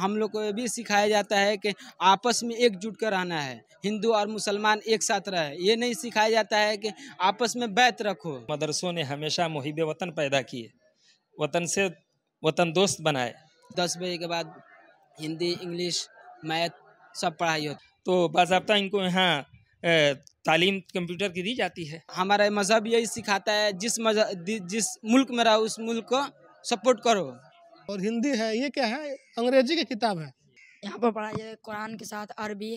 हम लोग को ये भी सिखाया जाता है कि आपस में एकजुट कर रहना है हिंदू और मुसलमान एक साथ रहे ये नहीं सिखाया जाता है कि आपस में बैत रखो मदरसों ने हमेशा मुहिब वतन पैदा किए वतन से वतन दोस्त बनाए दस बजे के बाद हिंदी इंग्लिश मैथ सब पढ़ाई होती तो बाबा इनको यहाँ तालीम कंप्यूटर की दी जाती है हमारा मज़हब यही सिखाता है जिस मज़हब जिस मुल्क में रहो उस मुल्क को सपोर्ट करो और हिंदी है ये क्या है अंग्रेजी की किताब है यहाँ पर पढ़ाई है कुरान के साथ Arabi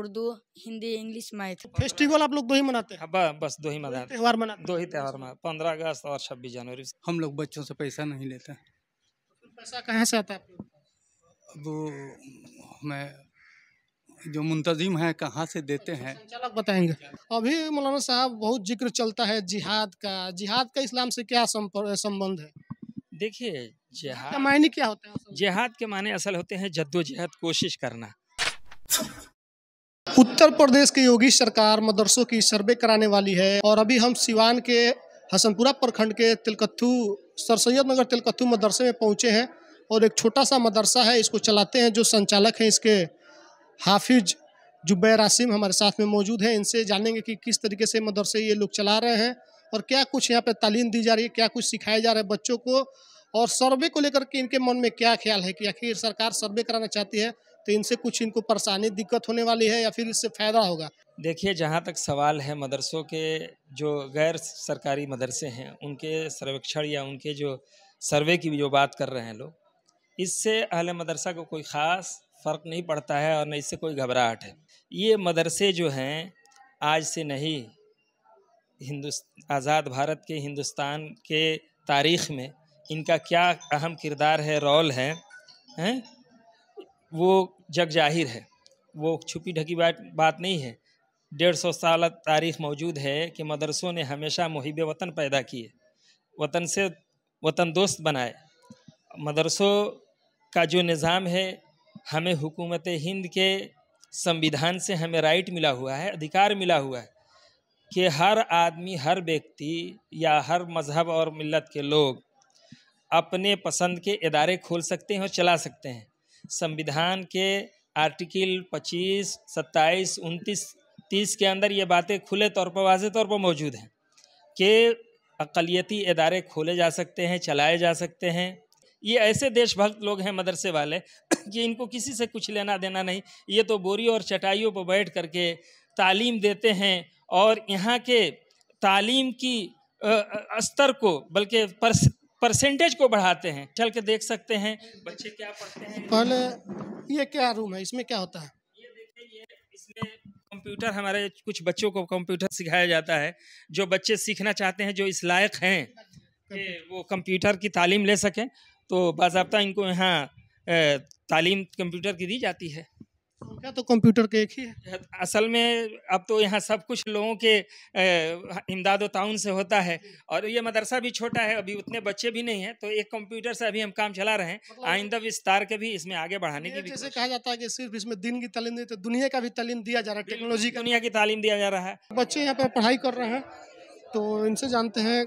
Urdu Hindi English math festival आप लोग दो ही मनाते हैं हाँ, बस दो ही मनाते त्यौहार मनाते दो ही त्यौहार मनाते पंद्रह अगस्त और छब्बीस जनवरी हम लोग बच्चों से पैसा नहीं लेते पैसा कहाँ से आता है वो मैं जो मुंतजिम है कहाँ से देते हैं संचालक बताएंगे अभी मौलाना साहब बहुत जिक्र चलता है जिहाद का जिहाद का इस्लाम से क्या संबंध है देखिए जिहाद का मायने क्या होता है जिहाद के मायने असल होते हैं जद्दोजहद कोशिश करना उत्तर प्रदेश की योगी सरकार मदरसों की सर्वे कराने वाली है और अभी हम सिवान के हसनपुरा प्रखंड के तिलकत्थू सर सैयद नगर तिलकत्थू मदरसे में पहुंचे हैं और एक छोटा सा मदरसा है इसको चलाते हैं जो संचालक हैं इसके हाफिज जुबैर आसिम हमारे साथ में मौजूद हैं इनसे जानेंगे कि किस तरीके से मदरसे ये लोग चला रहे हैं और क्या कुछ यहाँ पर तालीम दी जा रही है क्या कुछ सिखाया जा रहा है बच्चों को और सर्वे को लेकर के इनके मन में क्या ख्याल है कि आखिर सरकार सर्वे कराना चाहती है तो इनसे कुछ इनको परेशानी दिक्कत होने वाली है या फिर इससे फ़ायदा होगा देखिए जहाँ तक सवाल है मदरसों के जो गैर सरकारी मदरसे हैं उनके सर्वेक्षण या उनके जो सर्वे की जो बात कर रहे हैं लोग इससे अहल मदरसा को कोई ख़ास फ़र्क नहीं पड़ता है और न इससे कोई घबराहट है ये मदरसे जो हैं आज से नहीं हिंदुस्त आज़ाद भारत के हिंदुस्तान के तारीख़ में इनका क्या अहम किरदार है रोल है हैं वो जग जाहिर है वो छुपी ढकी बात बात नहीं है डेढ़ सौ साल तारीख मौजूद है कि मदरसों ने हमेशा मुहिब वतन पैदा किए वतन से वतन दोस्त बनाए मदरसों का जो निज़ाम है हमें हुकूमत हिंद के संविधान से हमें राइट मिला हुआ है अधिकार मिला हुआ है कि हर आदमी हर व्यक्ति या हर मज़हब और मिलत के लोग अपने पसंद के इदारे खोल सकते हैं और चला सकते हैं संविधान के आर्टिकल 25, 27, 29, 30 के अंदर ये बातें खुले तौर पर वाज तौर पर मौजूद हैं कि अकलीती इदारे खोले जा सकते हैं चलाए जा सकते हैं ये ऐसे देशभक्त लोग हैं मदरसे वाले कि इनको किसी से कुछ लेना देना नहीं ये तो बोरी और चटाइयों पर बैठ करके तालीम देते हैं और यहाँ के तालीम की स्तर को बल्कि परसेंटेज को बढ़ाते हैं चल के देख सकते हैं बच्चे क्या पढ़ते हैं पहले ये क्या रूम है इसमें क्या होता है ये देखिए ये इसमें कंप्यूटर हमारे कुछ बच्चों को कंप्यूटर सिखाया जाता है जो बच्चे सीखना चाहते हैं जो इस लायक हैं कि वो कंप्यूटर की तालीम ले सकें तो बाबा इनको यहाँ तालीम कंप्यूटर की दी जाती है क्या तो कंप्यूटर के एक ही है असल में अब तो यहाँ सब कुछ लोगों के इमदाद ताउन से होता है और ये मदरसा भी छोटा है अभी उतने बच्चे भी नहीं हैं तो एक कंप्यूटर से अभी हम काम चला रहे हैं मतलब आइंदा विस्तार के भी इसमें आगे बढ़ाने की जैसे कहा जाता है कि सिर्फ इसमें दिन की तालीम तो दुनिया का भी तालीम दिया जा रहा है टेक्नोलॉजी दुनिया की तालीम दिया जा रहा है बच्चे यहाँ पर पढ़ाई कर रहे हैं तो इनसे जानते हैं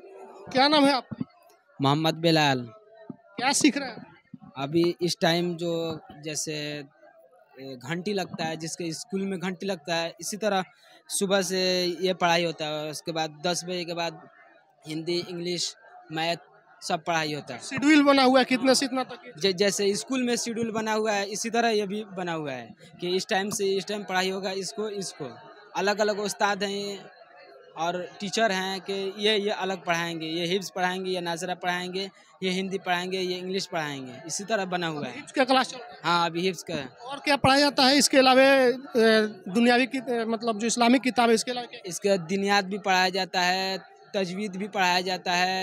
क्या नाम है आप मोहम्मद बिलाल क्या सीख रहे हैं अभी इस टाइम जो जैसे घंटी लगता है जिसके स्कूल में घंटी लगता है इसी तरह सुबह से ये पढ़ाई होता है उसके बाद दस बजे के बाद हिंदी इंग्लिश मैथ सब पढ़ाई होता है शेड्यूल बना हुआ है कितना से इतना तक जै, जैसे स्कूल में शेड्यूल बना हुआ है इसी तरह ये भी बना हुआ है कि इस टाइम से इस टाइम पढ़ाई होगा इसको इसको अलग अलग उस्ताद हैं और टीचर हैं कि ये ये अलग पढ़ाएंगे ये हिब्स पढ़ाएंगे ये नाजरा पढ़ाएंगे ये हिंदी पढ़ाएंगे ये इंग्लिश पढ़ाएंगे इसी तरह बना हुआ है का क्लास हाँ अभी हिब्स का है और क्या पढ़ाया जाता है इसके अलावा दुनियावी मतलब जो इस्लामिक किताब है इसके अलावा इसका दिनियात भी पढ़ाया जाता है तजवीद भी पढ़ाया जाता है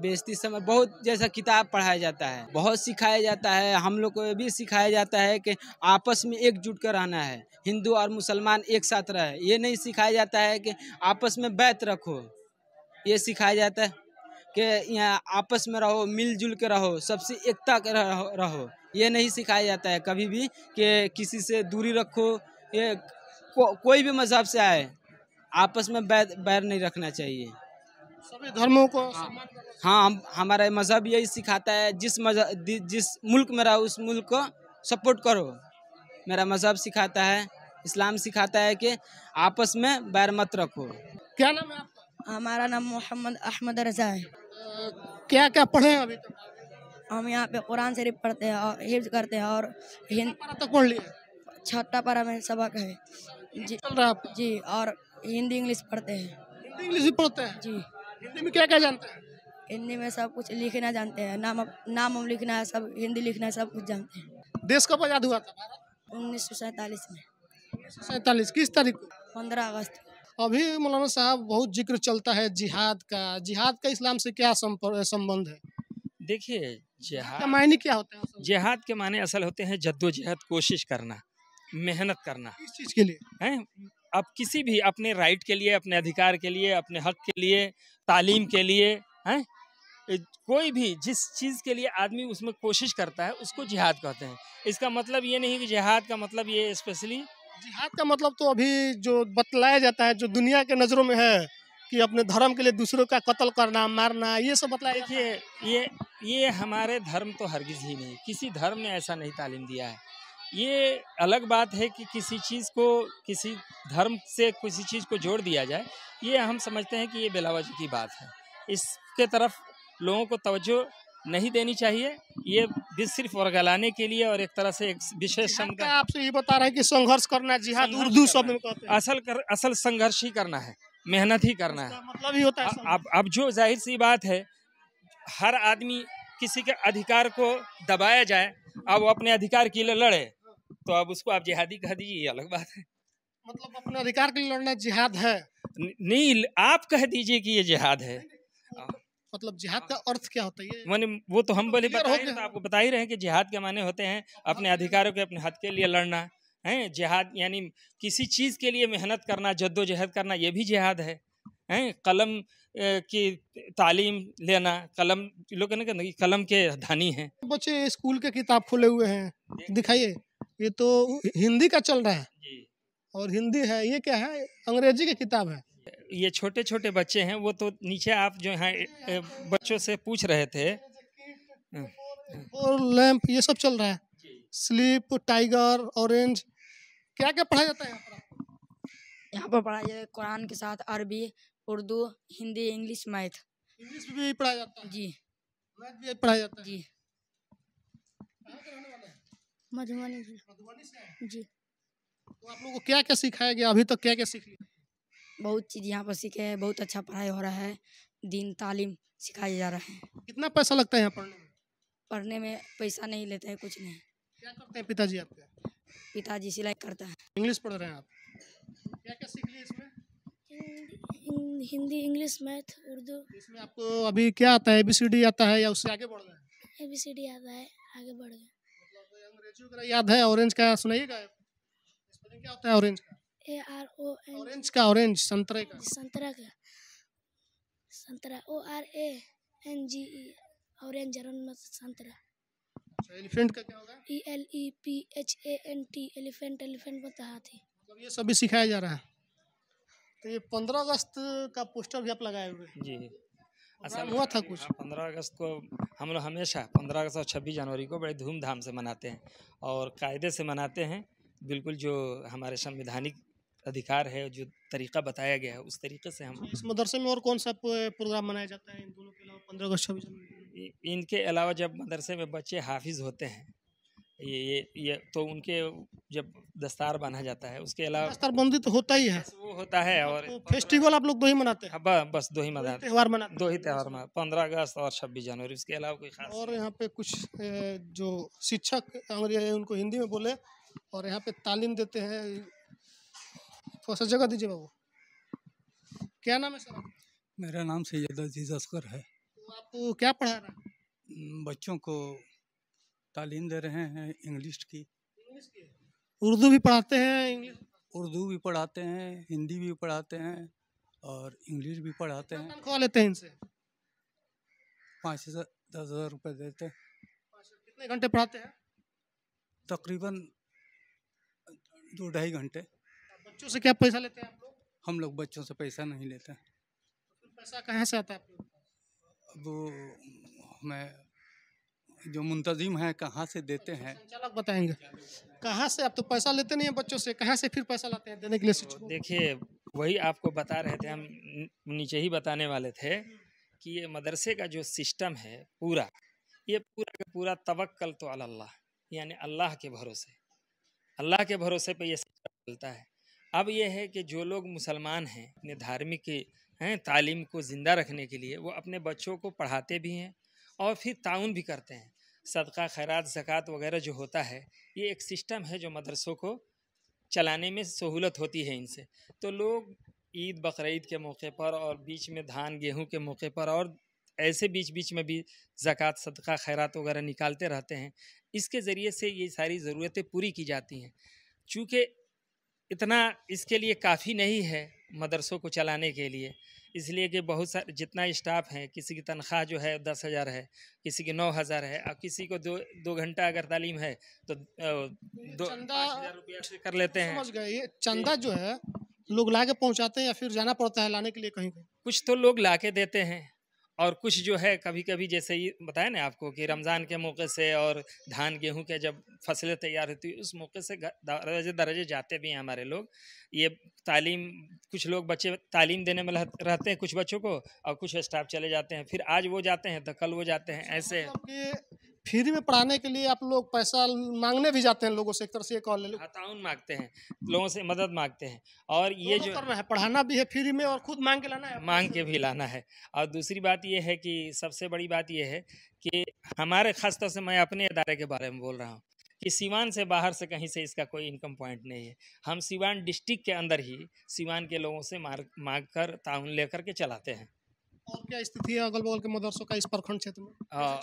बेचती समय बहुत जैसा किताब पढ़ाया जाता है बहुत सिखाया जाता है हम लोग को ये भी सिखाया जाता है कि आपस में एकजुट कर रहना है हिंदू और मुसलमान एक साथ रहे ये नहीं सिखाया जाता है कि आपस में बैत रखो ये सिखाया जाता है कि यहाँ आपस में रहो मिलजुल के रहो सबसे एकता के रहो, रहो ये नहीं सिखाया जाता है कभी भी कि किसी से दूरी रखो ये को, कोई भी मज़हब से आए आपस में बैर बैर नहीं रखना चाहिए सभी धर्मों को हाँ।, हाँ, हम हमारा मजहब यही सिखाता है जिस मजहब जिस मुल्क में रहो उस मुल्क को सपोर्ट करो मेरा मजहब सिखाता है इस्लाम सिखाता है कि आपस में बैर मत रखो क्या नाम है आपका हमारा नाम मोहम्मद अहमद रजा है क्या क्या पढ़े अभी तक तो? हम यहाँ पे कुरान शरीफ पढ़ते हैं और हिफ्ज करते हैं और हिंदी छठा पारा में सबक है जी जी और हिंदी इंग्लिश पढ़ते हैं हिंदी इंग्लिश पढ़ते हैं जी हिंदी में क्या क्या जानते हैं हिंदी में सब कुछ लिखना जानते हैं नाम नाम हम लिखना है सब हिंदी लिखना है सब कुछ जानते हैं देश कब आजाद हुआ था उन्नीस सौ सैतालीस में सैतालीस किस तारीख को पंद्रह अगस्त अभी मौलाना साहब बहुत जिक्र चलता है जिहाद का जिहाद का इस्लाम से क्या संबंध है देखिए जिहाद का मायने क्या होता है जिहाद के मायने असल होते हैं जद्दोजहद कोशिश करना मेहनत करना इस चीज़ के लिए हैं आप किसी भी अपने राइट के लिए अपने अधिकार के लिए अपने हक के लिए तालीम के लिए हैं कोई भी जिस चीज़ के लिए आदमी उसमें कोशिश करता है उसको जिहाद कहते हैं इसका मतलब ये नहीं कि जिहाद का मतलब ये स्पेशली जिहाद का मतलब तो अभी जो बतलाया जाता है जो दुनिया के नज़रों में है कि अपने धर्म के लिए दूसरों का कत्ल करना मारना ये सब बतलाया देखिए ये ये हमारे धर्म तो हरगिज़ ही नहीं किसी धर्म ने ऐसा नहीं तालीम दिया है ये अलग बात है कि किसी चीज़ को किसी धर्म से किसी चीज़ को जोड़ दिया जाए ये हम समझते हैं कि ये बेलावज की बात है इसके तरफ लोगों को तवज्जो नहीं देनी चाहिए ये सिर्फ और गलाने के लिए और एक तरह से एक विशेष संघ आपसे ये बता रहे हैं कि संघर्ष करना जिहाद उर्दू शब्द में कहते हैं असल कर, असल संघर्ष ही करना है मेहनत ही करना है मतलब ही होता है अब अब जो जाहिर सी बात है हर आदमी किसी के अधिकार को दबाया जाए अब वो अपने अधिकार के लिए लड़े तो अब उसको आप जिहादी कह दीजिए ये अलग बात है मतलब अपने अधिकार के लिए लड़ना जिहाद है नहीं आप कह दीजिए कि ये जिहाद है मतलब जिहाद का अर्थ क्या होता है मैंने वो तो हम बोले बता रहे आपको बता ही रहे हैं कि जिहाद के माने होते हैं हाँ, अपने हाँ। अधिकारों के अपने हक के लिए लड़ना है जिहाद यानी किसी चीज़ के लिए मेहनत करना जद्दोजहद करना ये भी जिहाद है हैं कलम की तालीम लेना कलम लोग कलम के धानी हैं बच्चे स्कूल के किताब खुले हुए हैं दिखाइए ये तो हिंदी का चल रहा है और हिंदी है ये क्या है अंग्रेजी की किताब है ये छोटे छोटे बच्चे हैं वो तो नीचे आप जो है बच्चों से पूछ रहे थे और लैंप ये सब चल रहा है स्लीप टाइगर ऑरेंज क्या क्या पढ़ाया जाता है यहाँ पर पढ़ाया जाता है कुरान के साथ Arabi Urdu Hindi English math English भी पढ़ाया जाता है जी मैथ भी पढ़ाया जाता है जी मधुबनी जी मधुबनी से जी तो आप लोगों को क्या क्या सिखाया गया अभी तक क्या क्या सीख लिया बहुत चीज़ यहाँ पर सीखे हैं बहुत अच्छा पढ़ाई हो रहा है दिन तालीम सिखाया जा रहा है कितना पैसा लगता है यहाँ पढ़ने में पढ़ने में पैसा नहीं लेते हैं कुछ नहीं क्या करते हैं पिताजी आपके पिताजी सिलाई करता है इंग्लिश पढ़ रहे हैं आप क्या क्या सीख लिया इसमें हिंदी इंग्लिश मैथ उर्दू इसमें आपको अभी क्या आता है ए बी सी डी आता है या उससे आगे बढ़ रहे हैं ए बी सी डी आता है आगे बढ़ गए याद है ऑरेंज का सुनाइएगा ऑरेंज का ए का संतरे का संतरा O R A N G E orange संतरा एलिफेंट अच्छा, का क्या होगा E L E P H A N T elephant elephant मतलब हाथी मतलब ये सभी सिखाया जा रहा है तो ये पंद्रह अगस्त का पोस्टर भी आप लगाए हुए जी असल हुआ था कुछ पंद्रह अगस्त को हम लोग हमेशा पंद्रह अगस्त और छब्बीस जनवरी को बड़े धूमधाम से मनाते हैं और कायदे से मनाते हैं बिल्कुल जो हमारे संविधानिक अधिकार है जो तरीका बताया गया है उस तरीके से हम अच्छा, इस मदरसे में और कौन सा प्रोग्राम मनाया जाता है इन दोनों के अलावा पंद्रह अगस्त छब्बीस इनके अलावा जब मदरसे में बच्चे हाफिज होते हैं ये ये ये तो उनके जब दस्तार बांधा जाता है उसके अलावा दस्तार बंदी तो होता ही है वो होता है तो और तो फेस्टिवल आप लोग दो ही मनाते हैं हाँ, बस दो ही मनाते त्यौहार मनाते दो ही त्यौहार मना पंद्रह अगस्त और छब्बीस जनवरी उसके अलावा कोई खास और यहाँ पे कुछ जो शिक्षक हमारे उनको हिंदी में बोले और यहाँ पे तालीम देते हैं थोड़ा सा जगह दीजिए बाबू क्या नाम है सर मेरा नाम सैयद अजीज असकर है तो आप क्या पढ़ा रहे हैं बच्चों को तालीम दे रहे हैं इंग्लिश की इंग्लिश की उर्दू भी पढ़ाते हैं इंग्लिश उर्दू भी पढ़ाते हैं हिंदी भी पढ़ाते हैं और इंग्लिश भी पढ़ाते हैं तनख्वाह लेते हैं इनसे पाँच हज़ार दस हज़ार रुपये देते हैं अच्छा, कितने घंटे पढ़ाते हैं तकरीबन दो ढाई घंटे बच्चों से क्या पैसा लेते हैं आप लोग हम लोग बच्चों से पैसा नहीं लेते पैसा कहाँ से आता है आप लोग अब मैं जो मुंतजिम हैं कहाँ से देते हैं अच्छा, चालक बताएंगे कहाँ से आप तो पैसा लेते नहीं हैं बच्चों से कहाँ से फिर पैसा लाते हैं देने के लिए तो देखिए वही आपको बता रहे थे हम नीचे ही बताने वाले थे कि ये मदरसे का जो सिस्टम है पूरा ये पूरा का पूरा तवक्ल तो अल्लाह यानी अल्लाह के भरोसे अल्लाह के भरोसे पर यह सिस्टम चलता है अब यह है कि जो लोग मुसलमान हैं अपने धार्मिक हैं तालीम को ज़िंदा रखने के लिए वो अपने बच्चों को पढ़ाते भी हैं और फिर ताउन भी करते हैं सदका खैरात ज़क़़त वगैरह जो होता है ये एक सिस्टम है जो मदरसों को चलाने में सहूलत होती है इनसे तो लोग ईद बकरीद के मौके पर और बीच में धान गेहूं के मौके पर और ऐसे बीच बीच में भी ज़क़़त सदका खैरात वगैरह निकालते रहते हैं इसके ज़रिए से ये सारी ज़रूरतें पूरी की जाती हैं चूँकि इतना इसके लिए काफ़ी नहीं है मदरसों को चलाने के लिए इसलिए कि बहुत सारे जितना स्टाफ हैं किसी की तनख्वाह जो है दस हज़ार है किसी की नौ हज़ार है और किसी को दो दो घंटा अगर तालीम है तो दो रुपया कर लेते हैं समझ गए ये चंदा जो है लोग ला के पहुँचाते हैं या फिर जाना पड़ता है लाने के लिए कहीं कहीं कुछ तो लोग ला के देते हैं और कुछ जो है कभी कभी जैसे ये बताया ना आपको कि रमज़ान के मौके से और धान गेहूं के जब फसलें तैयार होती है उस मौके से दर्जे दर्जे जाते भी हैं हमारे लोग ये तालीम कुछ लोग बच्चे तालीम देने में रहते हैं कुछ बच्चों को और कुछ स्टाफ चले जाते हैं फिर आज वो जाते हैं तो कल वो जाते हैं अच्छा, ऐसे मतलब फ्री में पढ़ाने के लिए आप लोग पैसा मांगने भी जाते हैं लोगों से एक तरह से कॉलेज ताउन मांगते हैं लोगों से मदद मांगते हैं और ये जो करना है पढ़ाना भी है फ्री में और खुद मांग के लाना है मांग के भी लाना है और दूसरी बात ये है कि सबसे बड़ी बात ये है कि हमारे खासतौर से मैं अपने इदारे के बारे में बोल रहा हूँ कि सीवान से बाहर से कहीं से इसका कोई इनकम पॉइंट नहीं है हम सिवान डिस्ट्रिक्ट के अंदर ही सीवान के लोगों से मार मांग कर ताउन लेकर के चलाते हैं और क्या स्थिति है अगल बगल के मदरसों का इस प्रखंड क्षेत्र में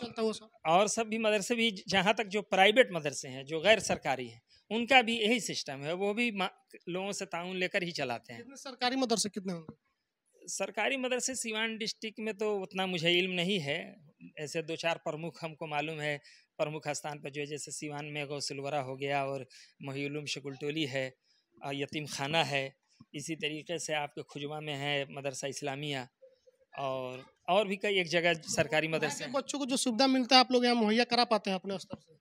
चलता हुआ सर और सब भी मदरसे भी जहाँ तक जो प्राइवेट मदरसे हैं जो गैर सरकारी हैं उनका भी यही सिस्टम है वो भी लोगों से ताउन लेकर ही चलाते हैं सरकारी मदरसे कितने होंगे सरकारी मदरसे सिवान डिस्ट्रिक्ट में तो उतना मुझे इल्म नहीं है ऐसे दो चार प्रमुख हमको मालूम है प्रमुख स्थान पर जो है जैसे सिवान में गौसलवरा हो गया और महिलुम शकुलटोली है यतीम खाना है इसी तरीके से आपके खुजवा में है मदरसा इस्लामिया और और भी कई एक जगह सरकारी मदरसे बच्चों को जो सुविधा मिलता है आप लोग यहाँ मुहैया करा पाते हैं अपने स्तर से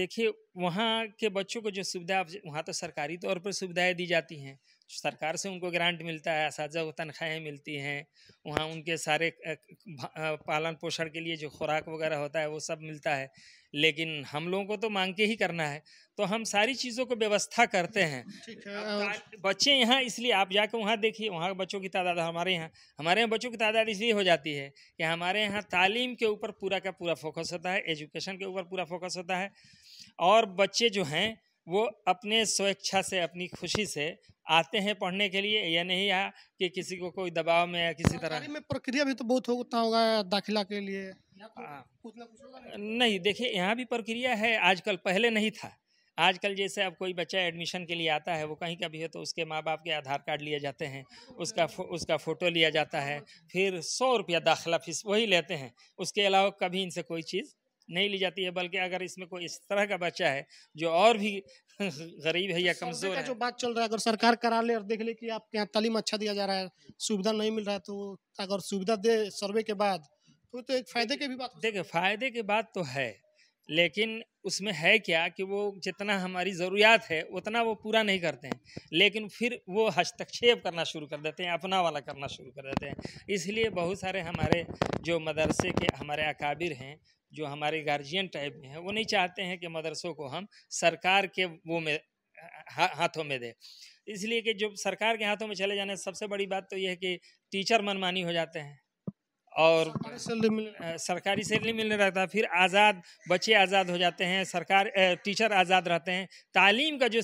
देखिए वहाँ के बच्चों को जो सुविधा वहाँ तो सरकारी तौर पर सुविधाएं दी जाती हैं सरकार से उनको ग्रांट मिलता है इस को तनख्वाहें मिलती हैं वहाँ उनके सारे पालन पोषण के लिए जो खुराक वगैरह होता है वो सब मिलता है लेकिन हम लोगों को तो मांग के ही करना है तो हम सारी चीज़ों को व्यवस्था करते हैं बच्चे यहाँ इसलिए आप जाके वहाँ देखिए वहाँ बच्चों की तादाद हमारे यहाँ हमारे यहाँ बच्चों की तादाद इसलिए हो जाती है कि हमारे यहाँ तालीम के ऊपर पूरा का पूरा फोकस होता है एजुकेशन के ऊपर पूरा फोकस होता है और बच्चे जो हैं वो अपने स्वेच्छा से अपनी खुशी से आते हैं पढ़ने के लिए या नहीं है कि किसी को कोई दबाव में या किसी तरह में प्रक्रिया भी तो बहुत होता होगा दाखिला के लिए तो हाँ। नहीं देखिए यहाँ भी प्रक्रिया है आजकल पहले नहीं था आजकल जैसे अब कोई बच्चा एडमिशन के लिए आता है वो कहीं का भी हो तो उसके माँ बाप के आधार कार्ड लिए जाते हैं उसका फो, उसका फ़ोटो लिया जाता है फिर सौ रुपया दाखिला फीस वही लेते हैं उसके अलावा कभी इनसे कोई चीज़ नहीं ली जाती है बल्कि अगर इसमें कोई इस तरह का बच्चा है जो और भी गरीब है या तो कमजोर है जो बात चल रहा है अगर सरकार करा ले और देख ले कि आपके यहाँ तालीम अच्छा दिया जा रहा है सुविधा नहीं मिल रहा है तो अगर सुविधा दे सर्वे के बाद तो, तो एक फायदे की भी बात देखे फायदे की बात तो है लेकिन उसमें है क्या कि वो जितना हमारी ज़रूरियात है उतना वो पूरा नहीं करते हैं लेकिन फिर वो हस्तक्षेप करना शुरू कर देते हैं अपना वाला करना शुरू कर देते हैं इसलिए बहुत सारे हमारे जो मदरसे के हमारे अकाबिर हैं जो हमारे गार्जियन टाइप में हैं वो नहीं चाहते हैं कि मदरसों को हम सरकार के वो में हा, हाथों में दें इसलिए कि जो सरकार के हाथों में चले जाने सबसे बड़ी बात तो यह है कि टीचर मनमानी हो जाते हैं और सरकारी सैलरी मिलने लगता है फिर आज़ाद बच्चे आज़ाद हो जाते हैं सरकार टीचर आज़ाद रहते हैं तालीम का जो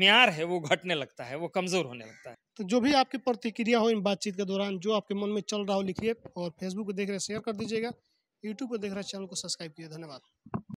मैार है वो घटने लगता है वो कमज़ोर होने लगता है तो जो भी आपकी प्रतिक्रिया हो इन बातचीत के दौरान जो आपके मन में चल रहा हो लिखिए और फेसबुक को देख रहे शेयर कर दीजिएगा यूट्यूब पर देख रहे हैं चैनल को सब्सक्राइब किया धन्यवाद